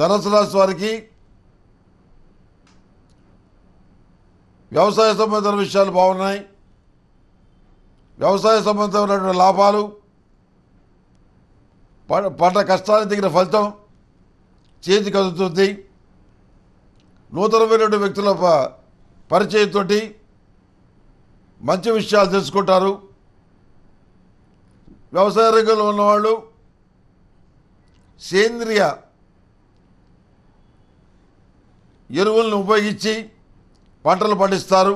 ధనసు రాశి వారికి వ్యవసాయ సంబంధమైన విషయాలు బాగున్నాయి వ్యవసాయ సంబంధమైనటువంటి లాభాలు పంట కష్టాన్ని దిగిన ఫలితం చేతి అందుతుంది నూతనమైనటువంటి వ్యక్తుల పరిచయంతో మంచి విషయాలు తెలుసుకుంటారు వ్యవసాయ రంగంలో ఉన్నవాళ్ళు సేంద్రియ ఎరువులను ఉపయోగించి పంటలు పండిస్తారు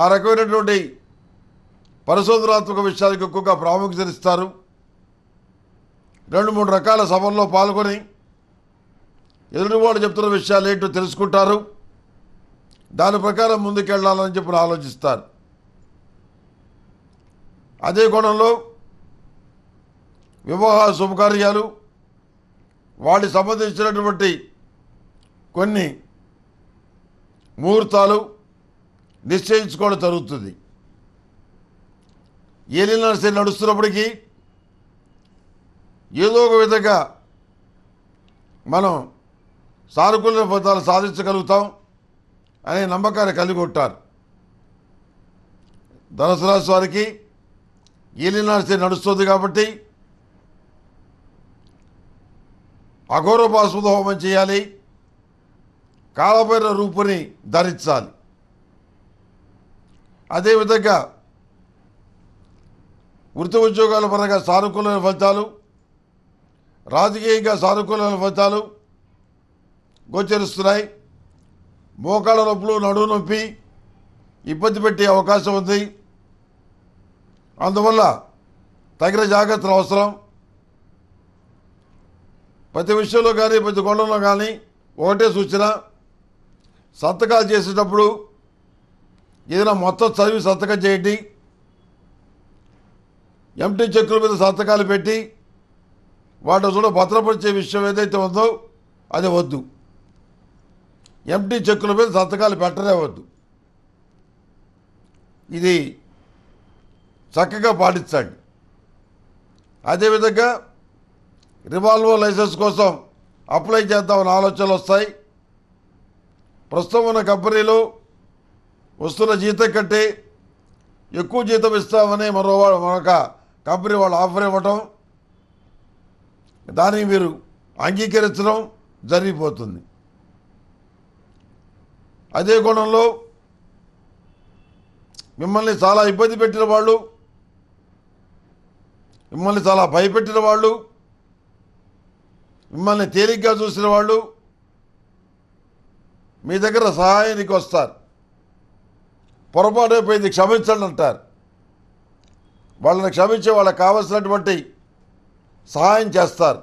ఆ రకమైనటువంటి పరిశోధనాత్మక విషయాలకు ఎక్కువగా ప్రాముఖ్యత ఇస్తారు రెండు మూడు రకాల సభల్లో పాల్గొని ఎదుటివాడు చెప్తున్న విషయాలు ఏంటో తెలుసుకుంటారు దాని ప్రకారం ముందుకెళ్ళాలని చెప్పి ఆలోచిస్తారు అదే కోణంలో వివాహ శుభకార్యాలు వాటికి సంబంధించినటువంటి కొన్ని ముహూర్తాలు నిశ్చయించుకోవడం జరుగుతుంది ఏలిన శని నడుస్తున్నప్పటికీ ఏదో ఒక విధంగా మనం సానుకూల ఫలితాలు సాధించగలుగుతాం అనే నమ్మకాన్ని కలిగి ఉంటారు ధనుసు రాశి వారికి ఏలినాశి నడుస్తుంది కాబట్టి అఘోర పాశుద హోమం చేయాలి కాలభైర రూపుని ధరించాలి అదేవిధంగా వృత్తి ఉద్యోగాల పరంగా సానుకూలమైన ఫలితాలు రాజకీయంగా సానుకూలమైన ఫలితాలు గోచరిస్తున్నాయి మోకాళ్ళ నొప్పులు నడువు నొప్పి ఇబ్బంది పెట్టే అవకాశం ఉంది అందువల్ల తగిన జాగ్రత్తలు అవసరం ప్రతి విషయంలో కానీ ప్రతి కొండలో కానీ ఒకటే సూచన సంతకాలు చేసేటప్పుడు ఏదైనా మొత్తం చదివి సంతకం చేయండి ఎంటీ చెక్కుల మీద సంతకాలు పెట్టి వాటి కూడా భద్రపరిచే విషయం ఏదైతే ఉందో అది వద్దు ఎంటీ చెక్కుల మీద సంతకాలు పెట్టనే వద్దు ఇది చక్కగా పాటించండి అదేవిధంగా రివాల్వర్ లైసెన్స్ కోసం అప్లై చేద్దామని ఆలోచనలు వస్తాయి ప్రస్తుతం ఉన్న కంపెనీలో వస్తున్న జీతం కంటే ఎక్కువ జీతం ఇస్తామని మరో మరొక కంపెనీ వాళ్ళు ఆఫర్ ఇవ్వటం దానికి మీరు అంగీకరించడం జరిగిపోతుంది అదే కోణంలో మిమ్మల్ని చాలా ఇబ్బంది పెట్టిన వాళ్ళు మిమ్మల్ని చాలా భయపెట్టిన వాళ్ళు మిమ్మల్ని తేలిగ్గా చూసిన వాళ్ళు మీ దగ్గర సహాయానికి వస్తారు పొరపాటు అయిపోయింది క్షమించండి అంటారు వాళ్ళని క్షమించి వాళ్ళకి కావలసినటువంటి సహాయం చేస్తారు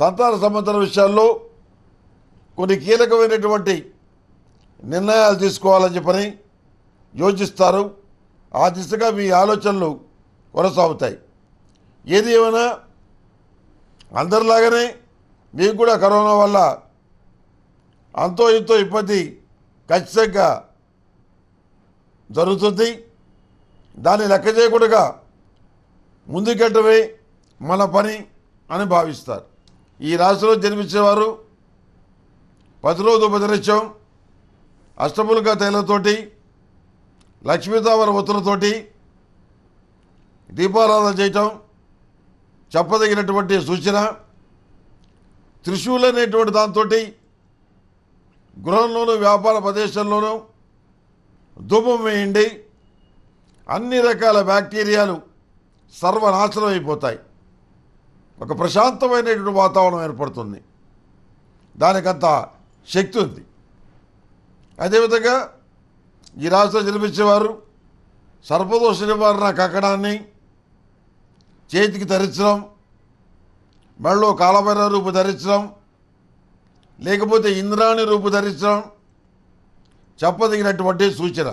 సంతాన సంబంధం విషయాల్లో కొన్ని కీలకమైనటువంటి నిర్ణయాలు తీసుకోవాలని చెప్పని యోచిస్తారు ఆ దిశగా మీ ఆలోచనలు కొనసాగుతాయి ఏది ఏమైనా అందరిలాగానే మీకు కూడా కరోనా వల్ల అంతో ఇంతో ఇబ్బంది ఖచ్చితంగా జరుగుతుంది దాన్ని లెక్క చేయకుండా ముందుకెట్టమే మన పని అని భావిస్తారు ఈ రాశిలో జన్మించేవారు పది రోజు ఉపదరించం అష్టములుగా తైలతోటి లక్ష్మీతామర ఒత్తులతోటి దీపారాధన చేయటం చెప్పదగినటువంటి సూచన త్రిశూలు అనేటువంటి దాంతో గృహంలోనూ వ్యాపార ప్రదేశంలోనూ ధూపం వేయండి అన్ని రకాల బ్యాక్టీరియాలు సర్వనాశనం అయిపోతాయి ఒక ప్రశాంతమైనటువంటి వాతావరణం ఏర్పడుతుంది దానికంత శక్తి ఉంది అదేవిధంగా ఈ రాష్ట్రం జన్మించేవారు సర్పదోష నివారణ కక్కడాన్ని చేతికి ధరించడం మెళ్ళో కాలమైన రూపు ధరించడం లేకపోతే ఇంద్రాణి రూపు ధరించడం చెప్పదగినటువంటి సూచన